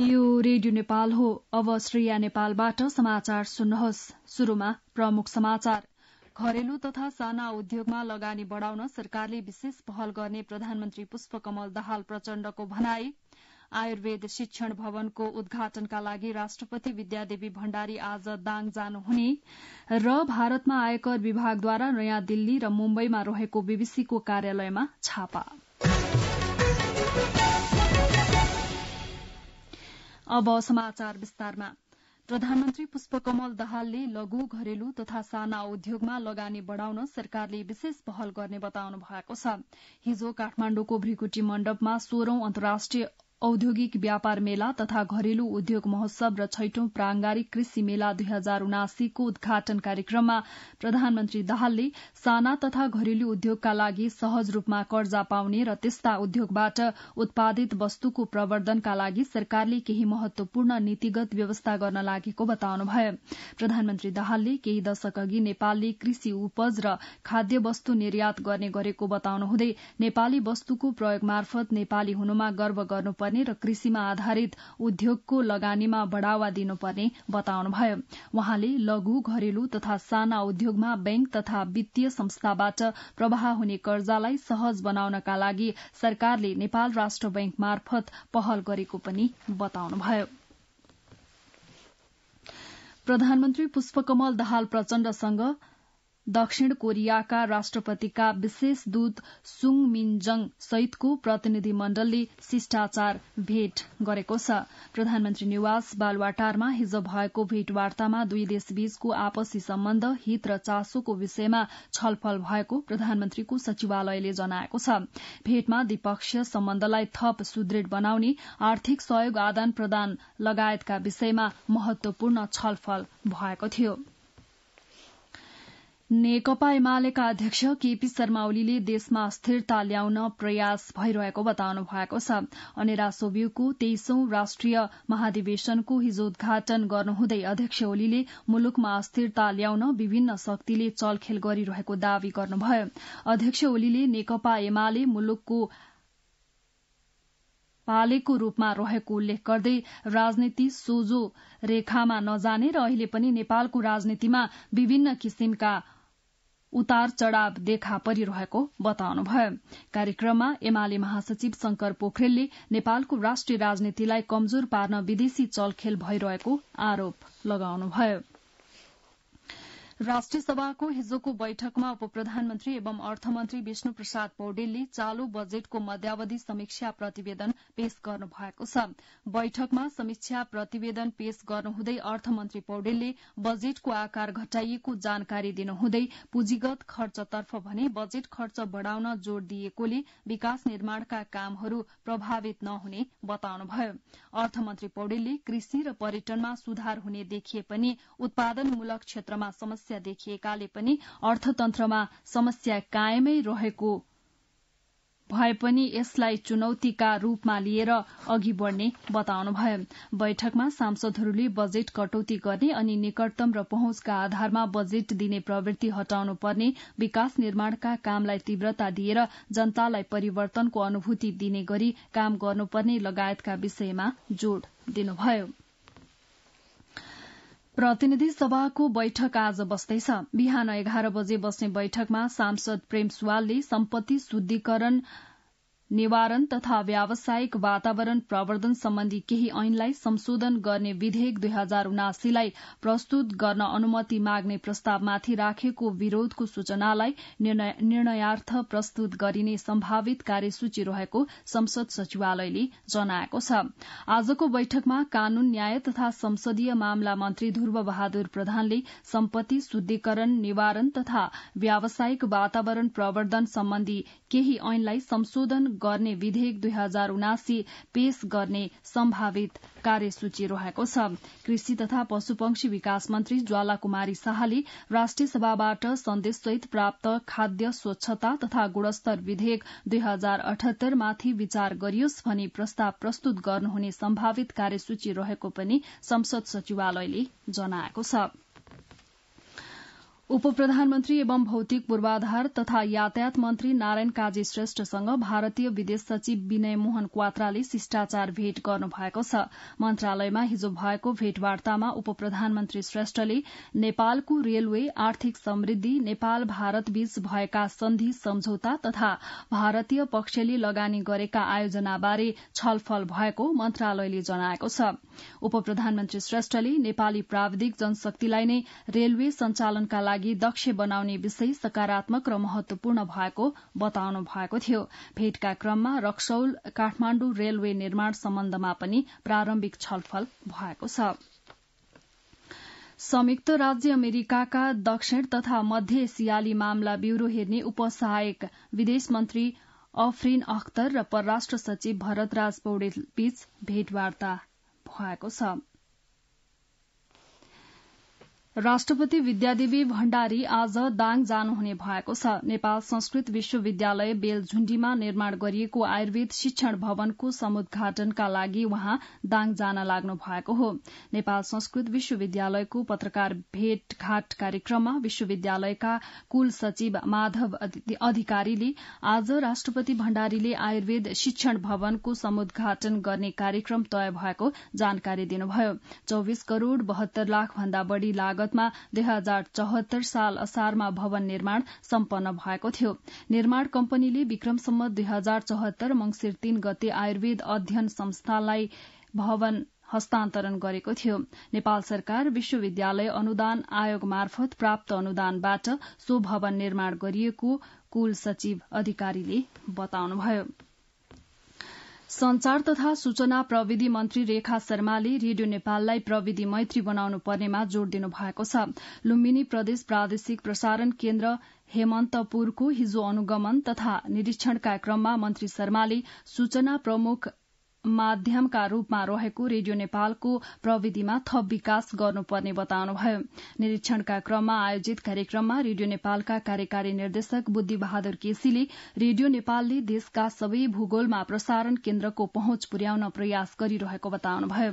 यो रेडियो नेपाल हो अब श्रेया नेपालबाट समाचार सुन्नुहोस् शुरूमा प्रमुख समाचार घरेलु तथा साना उद्योगमा लगानी बढ़ाउन सरकारले विशेष पहल गर्ने प्रधानमन्त्री पुष्पकमल दाहाल प्रचण्डको भनाई आयुर्वेद शिक्षण भवनको उद्घाटनका लागि राष्ट्रपति विद्यादेवी भण्डारी आज दाङ जानुहुने र भारतमा आयकर विभागद्वारा नयाँ दिल्ली र मुम्बईमा रहेको बीबीसीको कार्यालयमा छापा अब समाचार विस्तारमा प्रधानमन्त्री पुष्पकमल दाहालले लघु घरेलु तथा साना उद्योगमा लगानी बढ़ाउन सरकारले विशेष पहल गर्ने बताउनु भएको छ हिजो काठमाण्डुको भ्रिकुटी मण्डपमा सोह्रौं अन्तर्राष्ट्रिय औद्योगिक व्यापार मेला तथा घरेलु उद्योग महोत्सव र छैटौं प्रांगारिक कृषि मेला दुई हजार उनासीको उद्घाटन कार्यक्रममा प्रधानमन्त्री दाहालले साना तथा घरेलु उद्योगका लागि सहज रूपमा कर्जा पाउने र त्यस्ता उद्योगबाट उत्पादित वस्तुको प्रवर्धनका लागि सरकारले केही महत्वपूर्ण नीतिगत व्यवस्था गर्न लागेको बताउनुभयो प्रधानमन्त्री दाहालले केही दशक अघि नेपालले कृषि उपज र खाद्य वस्तु निर्यात गर्ने गरेको बताउनुहुँदै नेपाली वस्तुको प्रयोग मार्फत नेपाली हुनुमा गर्व गर्नुपर्ने गर्नुपर्ने र कृषिमा आधारित उद्योगको लगानीमा बढ़ावा दिनुपर्ने बताउनुभयो वहाँले लघु घरेलु तथा साना उद्योगमा बैंक तथा वित्तीय संस्थाबाट प्रवाह हुने कर्जालाई सहज बनाउनका लागि सरकारले नेपाल राष्ट्र बैंक मार्फत पहल गरेको पनि बताउनुभयो प्रधानमन्त्री पुष्पकमल दाहाल प्रचण्डसँग दक्षिण कोरियाका राष्ट्रपतिका विशेष दूत सुङ जङ सहितको प्रतिनिधि मण्डलले शिष्टाचार भेट गरेको छ प्रधानमन्त्री निवास बालवाटारमा हिज भएको भेटवार्तामा दुई देशबीचको आपसी सम्बन्ध हित र चासोको विषयमा छलफल भएको प्रधानमन्त्रीको सचिवालयले जनाएको छ भेटमा द्विपक्षीय सम्बन्धलाई थप सुदृढ बनाउने आर्थिक सहयोग आदान प्रदान लगायतका विषयमा महत्वपूर्ण छलफल भएको थियो नेकपा एमालेका अध्यक्ष केपी शर्मा ओलीले देशमा स्थिरता ल्याउन प्रयास भइरहेको बताउनु भएको छ अनि रासोबिउको तेइसौं राष्ट्रिय महाधिवेशनको हिजो उद्घाटन गर्नुहुँदै अध्यक्ष ओलीले मुलुकमा अस्थिरता ल्याउन विभिन्न शक्तिले चलखेल गरिरहेको दावी गर्नुभयो अध्यक्ष ओलीले नेकपा एमाले मुलुकको पालेको रूपमा रहेको उल्लेख गर्दै राजनीति सोझो रेखामा नजाने र अहिले पनि नेपालको राजनीतिमा विभिन्न किसिमका उतार चढ़ाव देखा परिरहेको बताउनुभयो कार्यक्रममा एमाले महासचिव शंकर पोखरेलले नेपालको राष्ट्रिय राजनीतिलाई कमजोर पार्न विदेशी चलखेल भइरहेको आरोप लगाउनुभयो राष्ट्रिय सभाको हिजोको बैठकमा उप प्रधानमन्त्री एवं अर्थमन्त्री विष्णु प्रसाद पौडेलले चालू बजेटको मध्यावधि समीक्षा प्रतिवेदन पेश गर्नु भएको छ बैठकमा समीक्षा प्रतिवेदन पेश गर्नुहुँदै अर्थमन्त्री पौडेलले बजेटको आकार घटाइएको जानकारी दिनुहुँदै पुँजीगत खर्चतर्फ भने बजेट खर्च बढ़ाउन जोड़ दिएकोले विकास निर्माणका कामहरू प्रभावित नहुने बताउनुभयो अर्थमन्त्री पौडेलले कृषि र पर्यटनमा सुधार हुने देखिए पनि उत्पादनमूलक क्षेत्रमा समस्या समस्या देखिएकाले पनि अर्थतन्त्रमा समस्या कायमै रहेको भए पनि यसलाई चुनौतीका रूपमा लिएर अघि बढ़ने बताउनुभयो बैठकमा सांसदहरूले बजेट कटौती गर्ने अनि निकटतम र पहुँचका आधारमा बजेट दिने प्रवृत्ति हटाउनु पर्ने विकास निर्माणका कामलाई तीव्रता दिएर जनतालाई परिवर्तनको अनुभूति दिने गरी काम गर्नुपर्ने लगायतका विषयमा जोड़ दिनुभयो प्रतिनिधि सभाको बैठक आज बस्दैछ बिहान एघार बजे बस्ने बैठकमा सांसद प्रेम सुवालले सम्पत्ति शुद्धिकरण निवारण तथा व्यावसायिक वातावरण प्रवर्धन सम्बन्धी केही ऐनलाई संशोधन गर्ने विधेयक दुई हजार उनासीलाई प्रस्तुत गर्न अनुमति माग्ने प्रस्तावमाथि राखेको विरोधको सूचनालाई निर्णयार्थ प्रस्तुत गरिने सम्भावित कार्यसूची रहेको संसद सचिवालयले जनाएको छ आजको बैठकमा कानून न्याय तथा संसदीय मामला मन्त्री ध्रुव बहादुर प्रधानले सम्पत्ति शुद्धिकरण निवारण तथा व्यावसायिक वातावरण प्रवर्धन सम्बन्धी केही ऐनलाई संशोधन गर्ने विधेयक दुई हजार उनासी पेश गर्ने सम्भावित कार्यसूची रहेको छ कृषि तथा पशुपक्षी विकास मन्त्री ज्वाला कुमारी शाहले राष्ट्रिय सभाबाट सन्देशसहित प्राप्त खाद्य स्वच्छता तथा गुणस्तर विधेयक दुई हजार अठहत्तरमाथि विचार गरियोस् भनी प्रस्ताव प्रस्तुत गर्नुहुने सम्भावित कार्यसूची रहेको पनि संसद सचिवालयले जनाएको छ उप प्रधानमन्त्री एवं भौतिक पूर्वाधार तथा यातायात मन्त्री नारायण काजी श्रेष्ठसँग भारतीय विदेश सचिव विनय मोहन क्वात्राले शिष्टाचार भेट गर्नु भएको छ मन्त्रालयमा हिजो भएको भेटवार्तामा उप प्रधानमन्त्री श्रेष्ठले नेपालको रेलवे आर्थिक समृद्धि नेपाल भारत बीच भएका सन्धि सम्झौता तथा भारतीय पक्षले लगानी गरेका आयोजनाबारे छलफल भएको मन्त्रालयले जनाएको छ उप प्रधानमन्त्री श्रेष्ठले नेपाली प्राविधिक जनशक्तिलाई नै रेलवे सञ्चालनका लागि दक्ष बनाउने विषय सकारात्मक र महत्वपूर्ण भएको बताउनु भएको थियो भेटका क्रममा रक्सौल काठमाण्डु रेलवे निर्माण सम्बन्धमा पनि प्रारम्भिक छलफल भएको छ संयुक्त राज्य अमेरिकाका दक्षिण तथा मध्य एसियाली मामला ब्यूरो हेर्ने उपसहायक विदेश मन्त्री अफ्रिन अख्तर र परराष्ट्र सचिव भरतराज पौडेल बीच भेटवार्ता भएको छ राष्ट्रपति विद्यादेवी भण्डारी आज दाङ जानुहुने भएको छ नेपाल संस्कृत विश्वविद्यालय बेलझुण्डीमा निर्माण गरिएको आयुर्वेद शिक्षण भवनको समुद्घाटनका लागि उहाँ दाङ जान लाग्नु भएको हो नेपाल संस्कृत विश्वविद्यालयको पत्रकार भेटघाट कार्यक्रममा विश्वविद्यालयका कुल सचिव माधव अधिकारीले आज राष्ट्रपति भण्डारीले आयुर्वेद शिक्षण भवनको समुद्घाटन गर्ने कार्यक्रम तय भएको जानकारी दिनुभयो चौविस करोड़ बहत्तर लाख भन्दा बढ़ी लागत भारतमा दुई हजार चौहत्तर साल असारमा भवन निर्माण सम्पन्न भएको थियो निर्माण कम्पनीले विक्रमसम्म दुई हजार चौहत्तर मंगिर तीन गते आयुर्वेद अध्ययन संस्थालाई भवन हस्तान्तरण गरेको थियो नेपाल सरकार विश्वविद्यालय अनुदान आयोग मार्फत प्राप्त अनुदानबाट सो भवन निर्माण गरिएको कुल सचिव अधिकारीले बताउनुभयो संचार तथा सूचना प्रविधि मन्त्री रेखा शर्माले रेडियो नेपाललाई प्रविधि मैत्री बनाउनु पर्नेमा जोड़ दिनु भएको छ लुम्बिनी प्रदेश प्रादेशिक प्रसारण केन्द्र हेमन्तपुरको हिजो अनुगमन तथा निरीक्षण कार्यक्रममा मन्त्री शर्माले सूचना प्रमुख माध्यमका रूपमा रहेको रेडियो नेपालको प्रविधिमा थप विकास गर्नुपर्ने बताउनुभयो निरीक्षणका क्रममा आयोजित कार्यक्रममा रेडियो नेपालका कार्यकारी निर्देशक बुद्धि बहादुर केसीले रेडियो नेपालले देशका सबै भूगोलमा प्रसारण केन्द्रको पहुँच पुर्याउन प्रयास गरिरहेको बताउनुभयो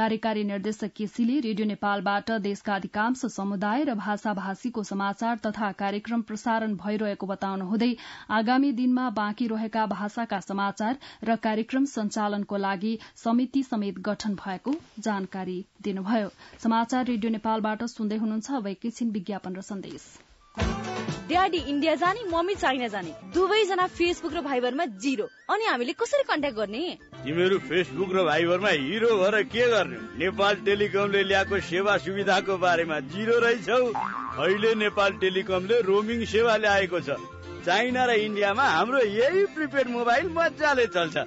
कार्यकारी निर्देशक केसीले रेडियो नेपालबाट देशका अधिकांश समुदाय र भाषाभाषीको समाचार तथा कार्यक्रम प्रसारण भइरहेको बताउनुहुँदै आगामी दिनमा बाँकी रहेका भाषाका समाचार र कार्यक्रम सञ्चालन सम्बोधनको लागि समिति समेत गठन भएको जानकारी दिनुभयो समाचार रेडियो नेपालबाट सुन्दै हुनुहुन्छ अब एकैछिन विज्ञापन र सन्देश ड्याडी इन्डिया जाने मम्मी चाइना जाने दुवैजना फेसबुक र भाइबरमा जिरो अनि हामीले कसरी कन्ट्याक्ट गर्ने तिमीहरू फेसबुक र भाइबरमा हिरो भएर के गर्ने नेपाल टेलिकमले ल्याएको सेवा सुविधाको बारेमा जिरो रहेछौ अहिले नेपाल टेलिकमले रोमिङ सेवा ल्याएको छ चाइना र इन्डियामा हाम्रो यही प्रिपेड मोबाइल मजाले चल्छ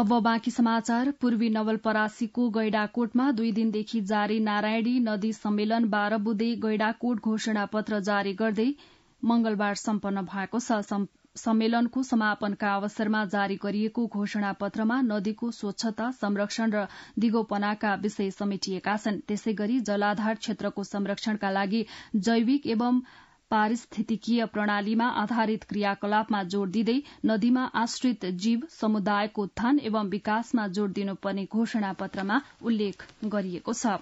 अब बाँकी समाचार पूर्वी नवलपरासीको गैडाकोटमा दुई दिनदेखि जारी नारायणी नदी सम्मेलन बाह्र बुधे गैडाकोट घोषणा पत्र जारी गर्दै मंगलबार सम्पन्न भएको छ सम्मेलनको समापनका अवसरमा जारी गरिएको घोषणा पत्रमा नदीको स्वच्छता संरक्षण र दिगोपनाका विषय समेटिएका छन् त्यसै गरी जलाधार क्षेत्रको संरक्षणका लागि जैविक एवं पारिस्थितिकीय प्रणालीमा आधारित क्रियाकलापमा जोड़ दिँदै नदीमा आश्रित जीव समुदायको उत्थान एवं विकासमा जोड़ दिनुपर्ने घोषणा पत्रमा उल्लेख गरिएको छ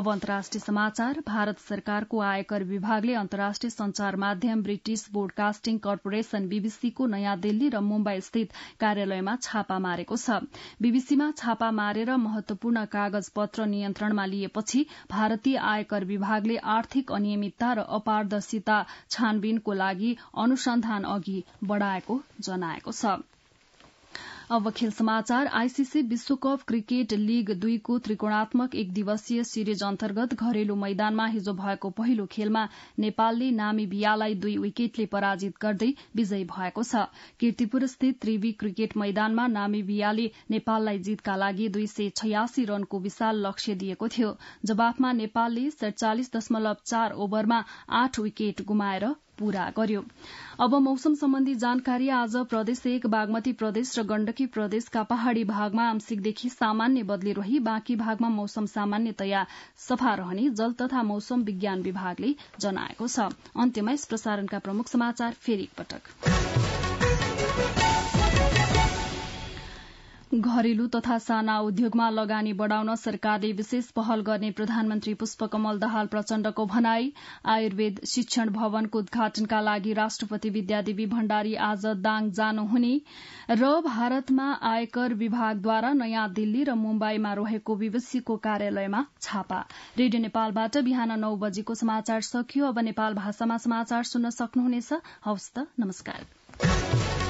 अब अन्तर्राष्ट्रिय समाचार भारत सरकारको आयकर विभागले अन्तर्राष्ट्रिय संचार माध्यम ब्रिटिश ब्रोडकास्टिङ कर्पोरेशन बीबीसीको नयाँ दिल्ली र मुम्बई स्थित कार्यालयमा छापा मारेको छ बीबीसीमा छापा मारेर महत्वपूर्ण कागज पत्र नियन्त्रणमा लिएपछि भारतीय आयकर विभागले आर्थिक अनियमितता र अपारदर्शिता छानबिनको लागि अनुसन्धान अघि बढ़ाएको जनाएको छ अब खेल समाचार आईसीसी विश्वकप क्रिकेट लीग दुईको त्रिकोणात्मक एक दिवसीय सिरिज अन्तर्गत घरेलु मैदानमा हिजो भएको पहिलो खेलमा नेपालले नामी बियालाई दुई विकेटले पराजित गर्दै विजयी भएको छ किर्तिपुर स्थित त्रिवी क्रिकेट मैदानमा नामी बियाले नेपाललाई जितका लागि दुई सय छयासी रनको विशाल लक्ष्य दिएको थियो जवाफमा नेपालले सडचालिस दशमलव चार ओभरमा आठ विकेट गुमाएर पूरा गर्यो अब मौसम सम्बन्धी जानकारी आज प्रदेश एक बागमती प्रदेश र गण्डकी प्रदेशका पहाड़ी भागमा आंशिकदेखि सामान्य बदली रही बाँकी भागमा मौसम सामान्यतया सफा रहने जल तथा मौसम विज्ञान विभागले जनाएको छ अन्त्यमा प्रसारणका प्रमुख समाचार फेरि घरेलु तथा साना उद्योगमा लगानी बढ़ाउन सरकारले विशेष पहल गर्ने प्रधानमन्त्री पुष्पकमल दहाल प्रचण्डको भनाई आयुर्वेद शिक्षण भवनको उद्घाटनका लागि राष्ट्रपति विद्यादेवी भण्डारी आज दाङ जानुहुने र भारतमा आयकर विभागद्वारा नयाँ दिल्ली र मुम्बईमा रहेको बीबीसीको कार्यालयमा छापा रेडियो नेपालबाट बिहान नौ बजेको समाचार सकियो अब नेपाल भाषामा समाचार सुन्न सक्नुहुनेछ हवस् त नमस्कार